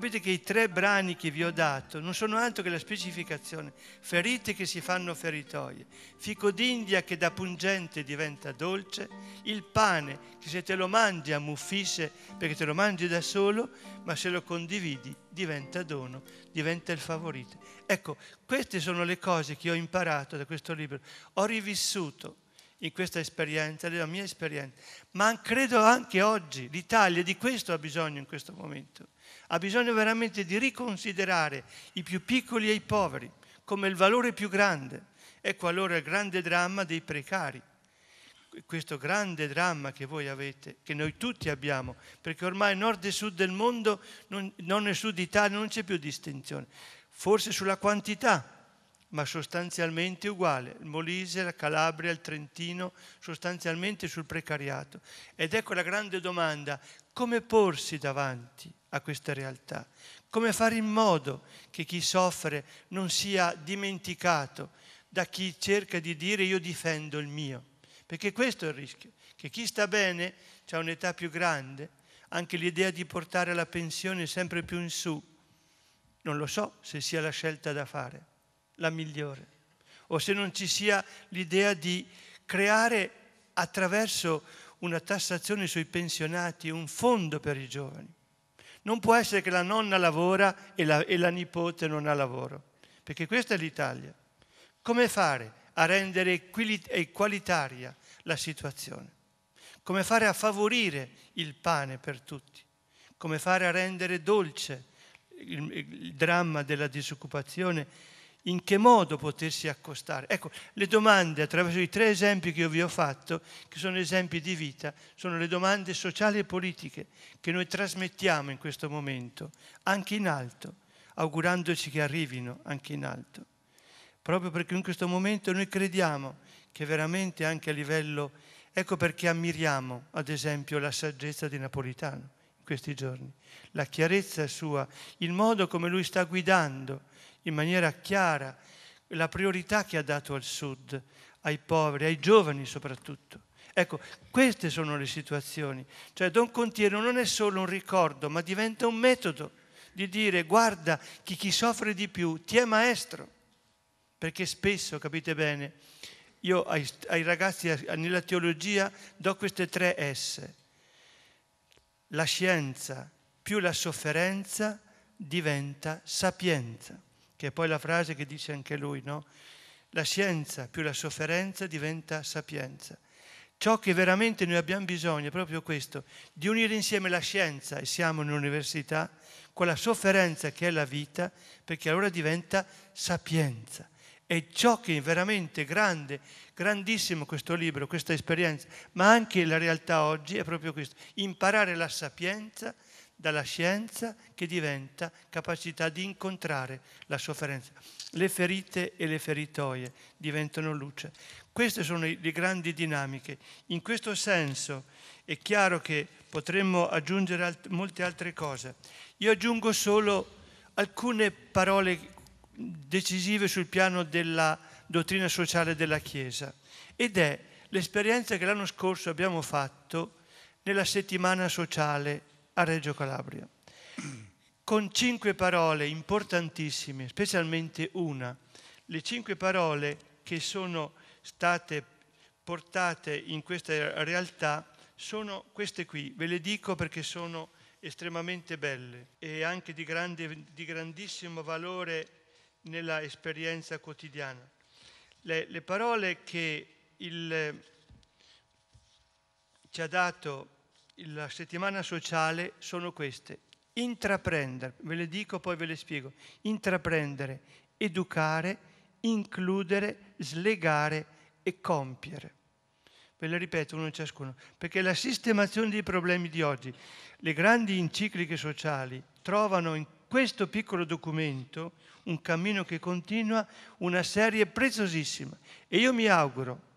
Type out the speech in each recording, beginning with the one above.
Capite che i tre brani che vi ho dato non sono altro che la specificazione, ferite che si fanno feritoie, fico d'India che da pungente diventa dolce, il pane che se te lo mangi ammuffisce perché te lo mangi da solo, ma se lo condividi diventa dono, diventa il favorito. Ecco, queste sono le cose che ho imparato da questo libro, ho rivissuto in questa esperienza, nella mia esperienza, ma credo anche oggi l'Italia di questo ha bisogno in questo momento ha bisogno veramente di riconsiderare i più piccoli e i poveri come il valore più grande. Ecco allora il grande dramma dei precari, questo grande dramma che voi avete, che noi tutti abbiamo, perché ormai nord e sud del mondo, non, nord e sud Italia, non c'è più distinzione. Forse sulla quantità, ma sostanzialmente uguale, il Molise, la Calabria, il Trentino, sostanzialmente sul precariato. Ed ecco la grande domanda, come porsi davanti a questa realtà? Come fare in modo che chi soffre non sia dimenticato da chi cerca di dire io difendo il mio? Perché questo è il rischio, che chi sta bene ha un'età più grande, anche l'idea di portare la pensione sempre più in su, non lo so se sia la scelta da fare, la migliore, o se non ci sia l'idea di creare attraverso una tassazione sui pensionati un fondo per i giovani. Non può essere che la nonna lavora e la, e la nipote non ha lavoro, perché questa è l'Italia. Come fare a rendere equalitaria eh, la situazione? Come fare a favorire il pane per tutti? Come fare a rendere dolce il, il dramma della disoccupazione in che modo potersi accostare. Ecco, le domande attraverso i tre esempi che io vi ho fatto, che sono esempi di vita, sono le domande sociali e politiche che noi trasmettiamo in questo momento, anche in alto, augurandoci che arrivino anche in alto. Proprio perché in questo momento noi crediamo che veramente anche a livello... Ecco perché ammiriamo, ad esempio, la saggezza di Napolitano in questi giorni, la chiarezza sua, il modo come lui sta guidando in maniera chiara la priorità che ha dato al Sud, ai poveri, ai giovani soprattutto. Ecco, queste sono le situazioni. Cioè Don Contiero non è solo un ricordo, ma diventa un metodo di dire guarda chi, chi soffre di più ti è maestro. Perché spesso, capite bene, io ai, ai ragazzi nella teologia do queste tre S. La scienza più la sofferenza diventa sapienza che è poi la frase che dice anche lui, no? La scienza più la sofferenza diventa sapienza. Ciò che veramente noi abbiamo bisogno è proprio questo, di unire insieme la scienza, e siamo in università, con la sofferenza che è la vita, perché allora diventa sapienza. E ciò che è veramente grande, grandissimo questo libro, questa esperienza, ma anche la realtà oggi è proprio questo, imparare la sapienza dalla scienza che diventa capacità di incontrare la sofferenza. Le ferite e le feritoie diventano luce. Queste sono le grandi dinamiche. In questo senso è chiaro che potremmo aggiungere alt- molte altre cose. Io aggiungo solo alcune parole decisive sul piano della dottrina sociale della Chiesa ed è l'esperienza che l'anno scorso abbiamo fatto nella settimana sociale a Reggio Calabria, con cinque parole importantissime, specialmente una, le cinque parole che sono state portate in questa realtà sono queste qui, ve le dico perché sono estremamente belle e anche di, grande, di grandissimo valore nella esperienza quotidiana. Le, le parole che il, ci ha dato la settimana sociale sono queste. Intraprendere, ve le dico poi ve le spiego. Intraprendere, educare, includere, slegare e compiere. Ve le ripeto uno ciascuno, perché la sistemazione dei problemi di oggi, le grandi encicliche sociali trovano in questo piccolo documento un cammino che continua, una serie preziosissima. E io mi auguro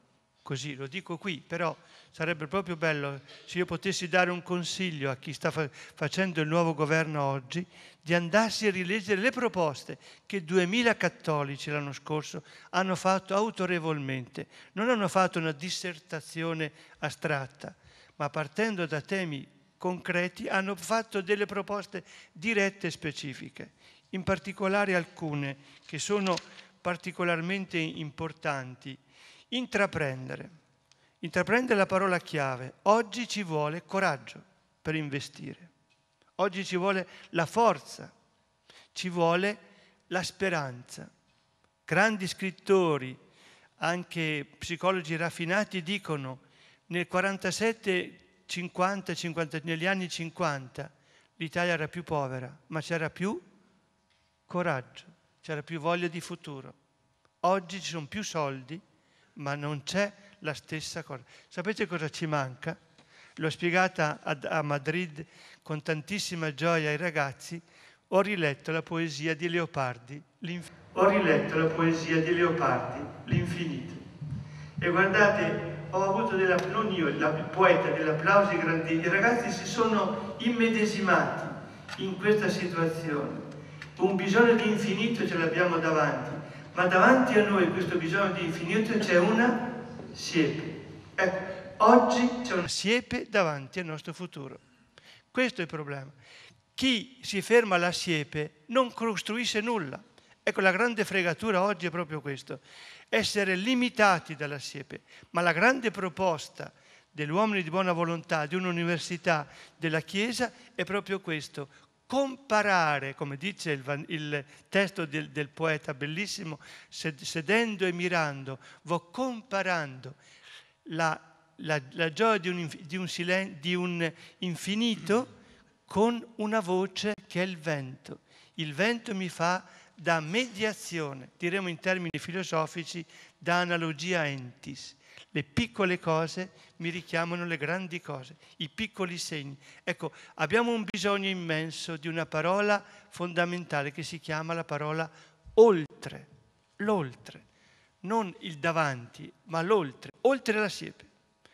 così, lo dico qui, però sarebbe proprio bello se io potessi dare un consiglio a chi sta fa- facendo il nuovo governo oggi di andarsi a rileggere le proposte che 2000 cattolici l'anno scorso hanno fatto autorevolmente, non hanno fatto una dissertazione astratta, ma partendo da temi concreti hanno fatto delle proposte dirette e specifiche, in particolare alcune che sono particolarmente importanti Intraprendere. Intraprendere la parola chiave. Oggi ci vuole coraggio per investire. Oggi ci vuole la forza, ci vuole la speranza. Grandi scrittori, anche psicologi raffinati, dicono nel 47, 50, 50, negli anni 50 l'Italia era più povera, ma c'era più coraggio, c'era più voglia di futuro. Oggi ci sono più soldi ma non c'è la stessa cosa. Sapete cosa ci manca? L'ho spiegata a Madrid con tantissima gioia ai ragazzi, ho riletto la poesia di Leopardi, ho riletto la poesia di Leopardi, l'infinito. E guardate, ho avuto della, non io, il poeta dell'applauso grandi, i ragazzi si sono immedesimati in questa situazione. Un bisogno di infinito ce l'abbiamo davanti, ma davanti a noi questo bisogno di infinito c'è una siepe. Ecco, oggi c'è una siepe davanti al nostro futuro. Questo è il problema. Chi si ferma alla siepe non costruisce nulla. Ecco, la grande fregatura oggi è proprio questo, essere limitati dalla siepe. Ma la grande proposta dell'uomo di buona volontà, di un'università, della Chiesa, è proprio questo, comparare, come dice il, il testo del, del, poeta bellissimo, sedendo e mirando, vo comparando la, la, la gioia di un, di, un silen, di un infinito con una voce che è il vento. Il vento mi fa da mediazione, diremo in termini filosofici, da analogia entis le piccole cose mi richiamano le grandi cose, i piccoli segni. Ecco, abbiamo un bisogno immenso di una parola fondamentale che si chiama la parola oltre, l'oltre, non il davanti, ma l'oltre, oltre la siepe.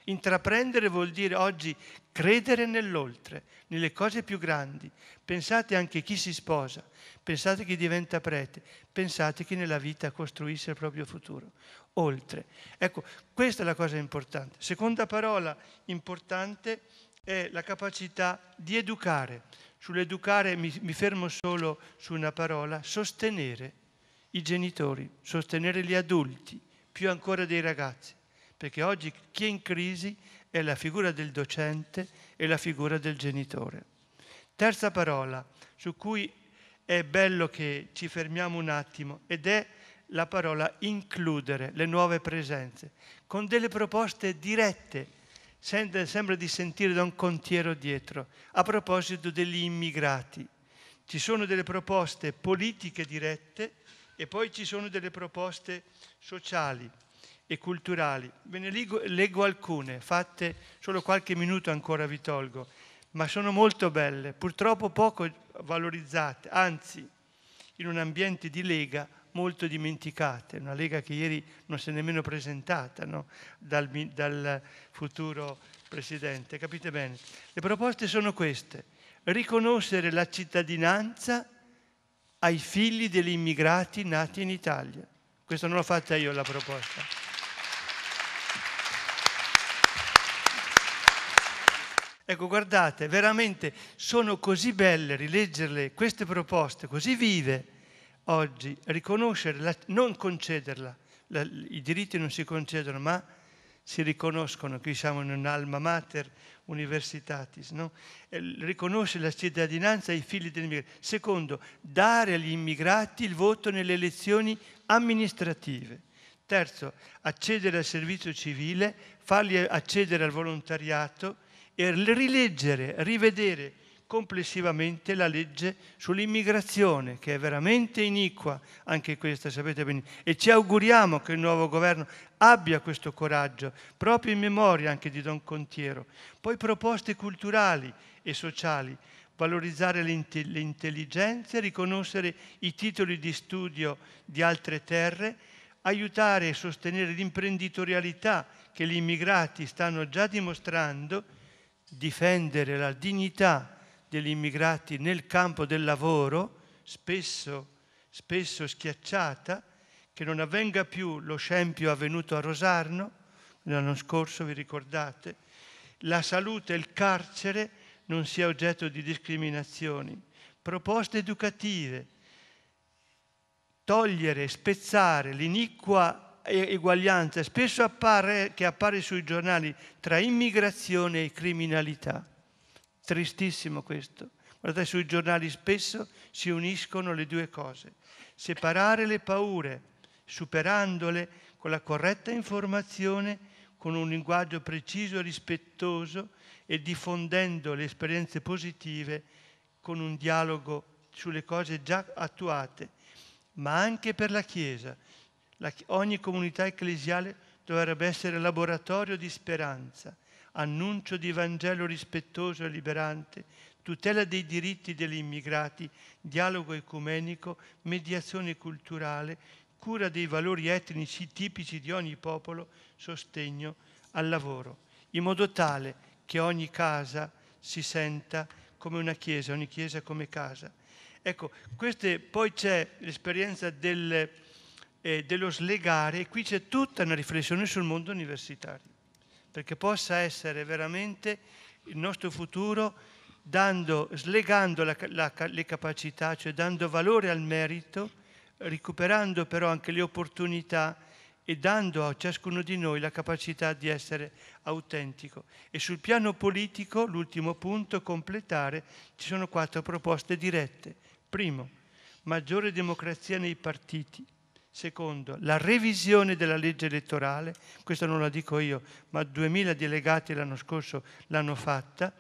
Intraprendere vuol dire oggi credere nell'oltre, nelle cose più grandi. Pensate anche a chi si sposa, pensate a chi diventa prete, pensate a chi nella vita costruisce il proprio futuro. Oltre. Ecco, questa è la cosa importante. Seconda parola importante è la capacità di educare. Sull'educare mi, mi fermo solo su una parola, sostenere i genitori, sostenere gli adulti, più ancora dei ragazzi perché oggi chi è in crisi è la figura del docente e la figura del genitore. Terza parola su cui è bello che ci fermiamo un attimo ed è la parola includere le nuove presenze, con delle proposte dirette, sembra di sentire da un contiero dietro, a proposito degli immigrati. Ci sono delle proposte politiche dirette e poi ci sono delle proposte sociali e culturali. Ve ne leggo alcune, fatte solo qualche minuto ancora vi tolgo, ma sono molto belle, purtroppo poco valorizzate, anzi in un ambiente di lega molto dimenticate, una lega che ieri non si è nemmeno presentata no? dal, dal futuro Presidente, capite bene? Le proposte sono queste, riconoscere la cittadinanza ai figli degli immigrati nati in Italia. Questa non l'ho fatta io la proposta. Ecco, guardate, veramente sono così belle rileggerle queste proposte, così vive oggi, riconoscerla, non concederla. La, I diritti non si concedono, ma si riconoscono. Qui siamo in un'alma mater universitatis, no? riconoscere la cittadinanza ai figli degli immigrati. Secondo, dare agli immigrati il voto nelle elezioni amministrative. Terzo, accedere al servizio civile, farli accedere al volontariato e rileggere, rivedere complessivamente la legge sull'immigrazione, che è veramente iniqua, anche questa sapete bene, e ci auguriamo che il nuovo governo abbia questo coraggio, proprio in memoria anche di Don Contiero. Poi proposte culturali e sociali, valorizzare le, intelligenze, riconoscere i titoli di studio di altre terre, aiutare e sostenere l'imprenditorialità che gli immigrati stanno già dimostrando, difendere la dignità degli immigrati nel campo del lavoro, spesso, spesso schiacciata, che non avvenga più lo scempio avvenuto a Rosarno l'anno scorso, vi ricordate, la salute e il carcere non sia oggetto di discriminazioni. Proposte educative, togliere, spezzare l'iniqua eguaglianza spesso appare, che appare sui giornali tra immigrazione e criminalità. Tristissimo questo. Guardate, sui giornali spesso si uniscono le due cose. Separare le paure, superandole con la corretta informazione, con un linguaggio preciso e rispettoso e diffondendo le esperienze positive con un dialogo sulle cose già attuate, ma anche per la Chiesa la, ogni comunità ecclesiale dovrebbe essere laboratorio di speranza, annuncio di Vangelo rispettoso e liberante, tutela dei diritti degli immigrati, dialogo ecumenico, mediazione culturale, cura dei valori etnici tipici di ogni popolo, sostegno al lavoro, in modo tale che ogni casa si senta come una chiesa, ogni chiesa come casa. Ecco, queste, poi c'è l'esperienza del eh, dello slegare, e qui c'è tutta una riflessione sul mondo universitario, perché possa essere veramente il nostro futuro dando, slegando la, la, le capacità, cioè dando valore al merito, recuperando però anche le opportunità e dando a ciascuno di noi la capacità di essere autentico. E sul piano politico, l'ultimo punto, completare, ci sono quattro proposte dirette. Primo, maggiore democrazia nei partiti Secondo, la revisione della legge elettorale, questa non la dico io, ma 2000 delegati l'anno scorso l'hanno fatta,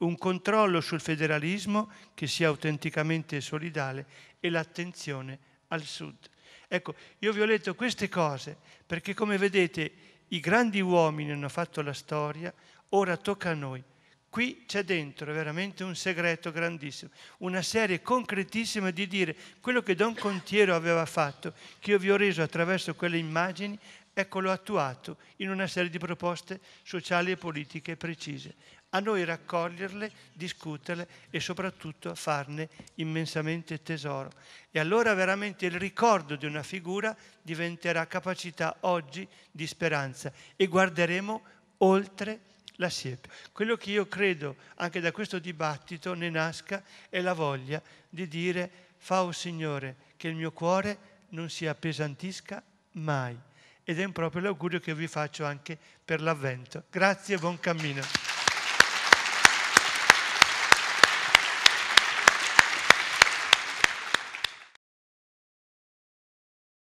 un controllo sul federalismo che sia autenticamente solidale e l'attenzione al sud. Ecco, io vi ho letto queste cose perché come vedete i grandi uomini hanno fatto la storia, ora tocca a noi qui c'è dentro veramente un segreto grandissimo, una serie concretissima di dire quello che Don Contiero aveva fatto, che io vi ho reso attraverso quelle immagini, eccolo attuato in una serie di proposte sociali e politiche precise. A noi raccoglierle, discuterle e soprattutto farne immensamente tesoro. E allora veramente il ricordo di una figura diventerà capacità oggi di speranza e guarderemo oltre la siepe. Quello che io credo anche da questo dibattito ne nasca è la voglia di dire fa o oh Signore che il mio cuore non si appesantisca mai. Ed è proprio l'augurio che vi faccio anche per l'avvento. Grazie e buon cammino.